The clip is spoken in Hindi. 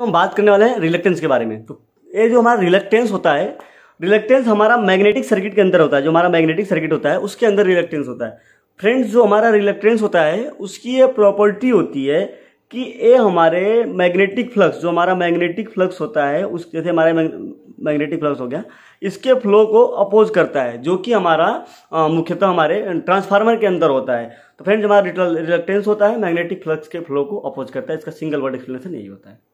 तो हम बात करने वाले हैं रिलेक्टेंस के बारे में तो ये जो हमारा रिलेक्टेंस होता है रिलेक्टेंस हमारा मैग्नेटिक सर्किट के अंदर होता है जो हमारा मैग्नेटिक सर्किट होता है उसके अंदर रिलेक्टेंस होता है फ्रेंड्स जो हमारा रिलेक्टेंस होता है उसकी ये प्रॉपर्टी होती है कि ये हमारे मैग्नेटिक फ्लक्स जो हमारा मैग्नेटिक फ्लक्स होता है उस जैसे हमारे मैग्नेटिक फ्लक्स हो गया इसके फ्लो को अपोज करता है जो कि हमारा मुख्यतः हमारे ट्रांसफार्मर के अंदर होता है तो फ्रेंड्स हमारा रिलेक्टेंस होता है मैग्नेटिक फ्लक्स के फ्लो को अपोज करता है इसका सिंगल वर्ड एक्सप्लेनेशन यही होता है